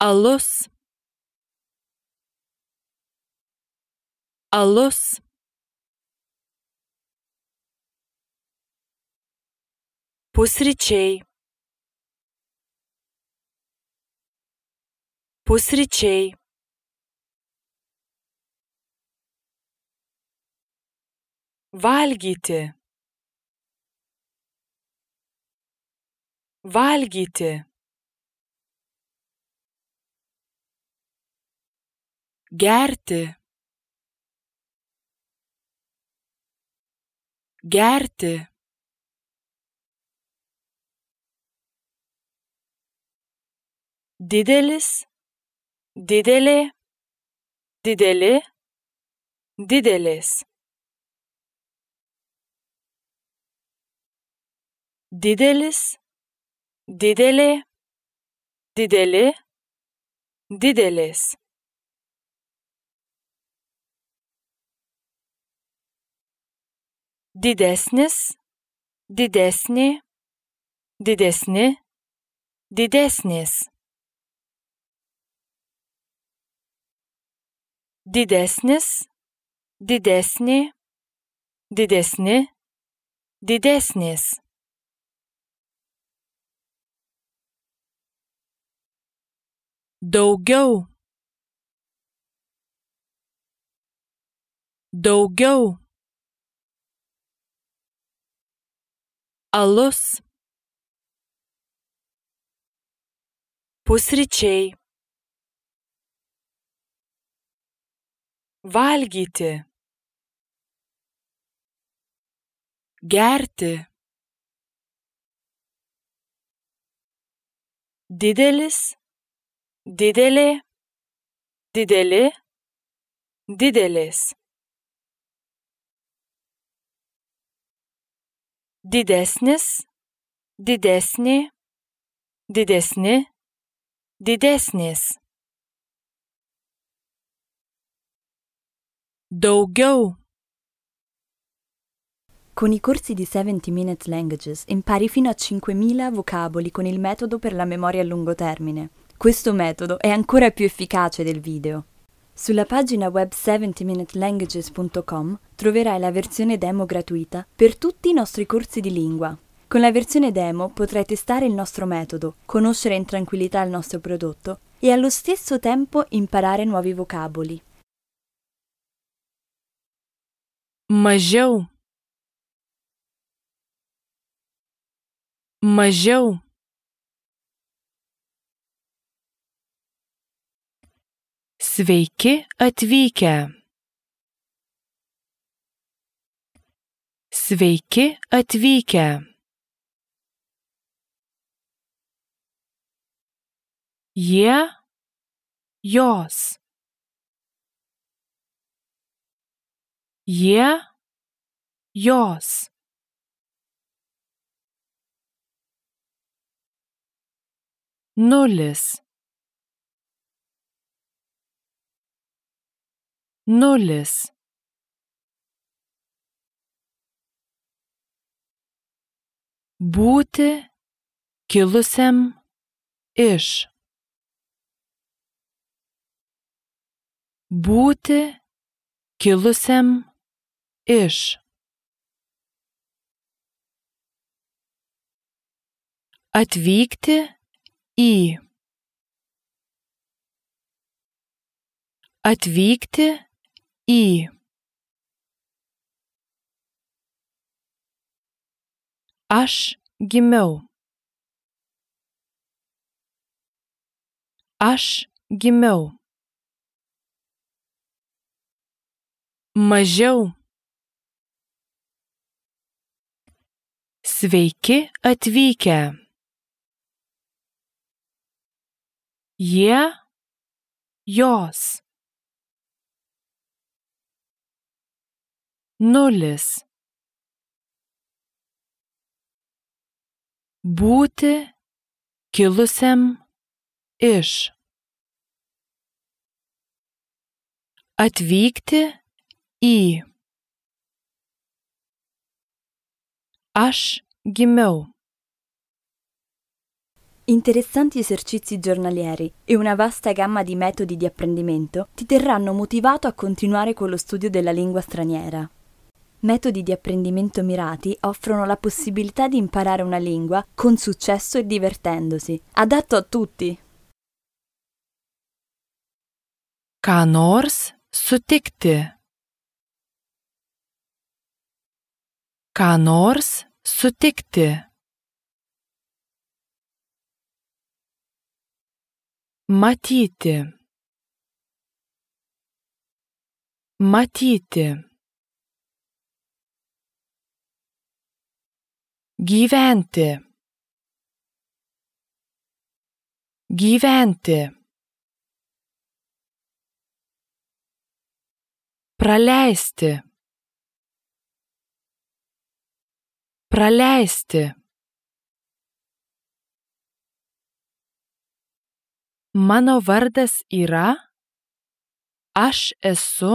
alus alus pusryčiai pusryčiai valgyti valgyti gerti gerti didelis didelė dideli didelės didelis didelė dideli didelės didesnis, didesnį, didesni, didesnis. Didesnis, didesnį, didesni, didesnis. daugiau daugiau alus pusryčiai valgyti gerti didelis didelė dideli didelės didesnis, didesnė, didesni, didesnės. Daugiau. Con i corsi di 70 Minute Languages impari fino a 5.000 vocaboli con il metodo per la memoria a lungo termine. Questo metodo è ancora più efficace del video. Sulla pagina web 70minutelanguages.com troverai la versione demo gratuita per tutti i nostri corsi di lingua. Con la versione demo potrai testare il nostro metodo, conoscere in tranquillità il nostro prodotto e allo stesso tempo imparare nuovi vocaboli. Mažiau. Mažiau. Sveiki atvykę. Sveiki atvykę. Jie, jos. Jie, jos. Nulis. nulis būti kilusiam iš būti kilusiam iš atvykti į atvykti И. Aš gimiau. Aš gimiau. Mažiau. Sveiki atvykę. Jie. Jos. Nulis. Būti kilusiam iš. Atvykti į. Aš gimiau. Interessanti esercizi giornalieri e una vasta gamma di metodi di apprendimento ti terranno motivato a continuare con lo studio della lingua straniera. Metodi di apprendimento mirati offrono la possibilità di imparare una lingua con successo e divertendosi, adatto a tutti. Kā nors sutikti. Kā nors sutikti. Matyti. Matyti. gyventi gyventi praleisti praleisti mano vardas yra aš esu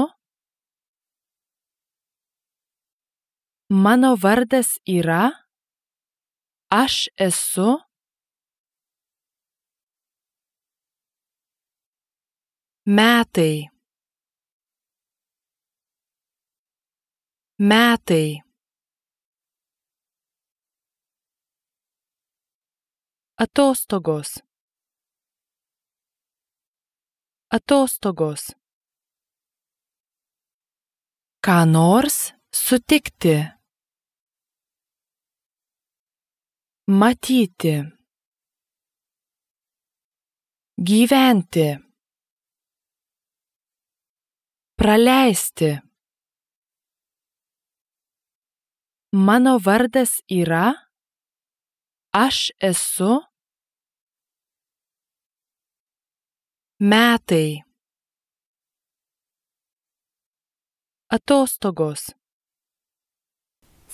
mano vardas yra aš esu metai metai atostogos atostogos ką nors sutikti Matyti. Gyventi. Praleisti. Mano vardas yra. Aš esu. Metai. Atostogos.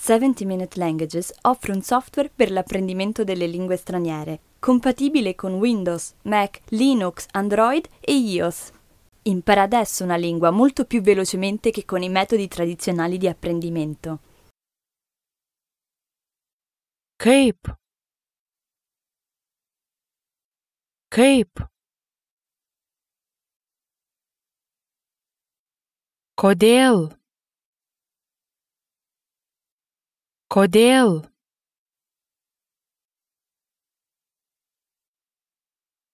70 Minute Languages offre un software per l'apprendimento delle lingue straniere, compatibile con Windows, Mac, Linux, Android e iOS. Impara adesso una lingua molto più velocemente che con i metodi tradizionali di apprendimento. Cape Cape Kodėl Kodėl?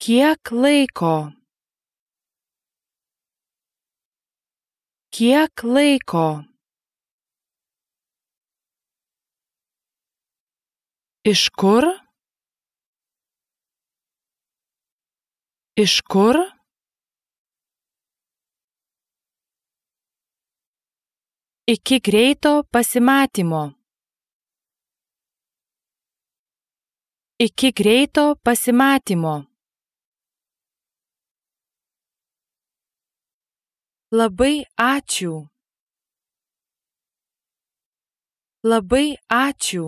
Kiek laiko? Kiek laiko? Iš kur? Iš kur? Iki greito pasimatymo. Iki greito pasimatymo. Labai ačiū. Labai ačiū.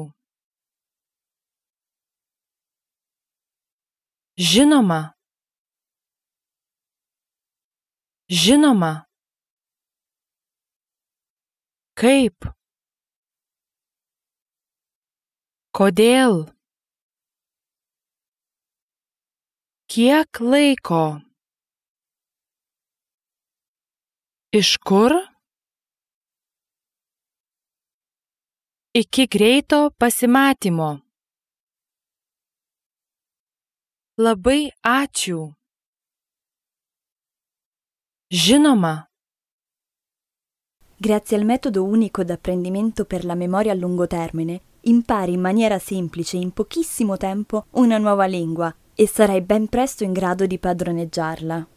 Žinoma. Žinoma. Kaip? Kodėl? Kiek laiko? Iš kur? Iki greito pasimatymo. Labai ačiū. Žinoma. Grazie al metodo unico d'apprendimento per la memoria a lungo termine, impari in maniera semplice in pochissimo tempo una nuova lingua e sarai ben presto in grado di padroneggiarla.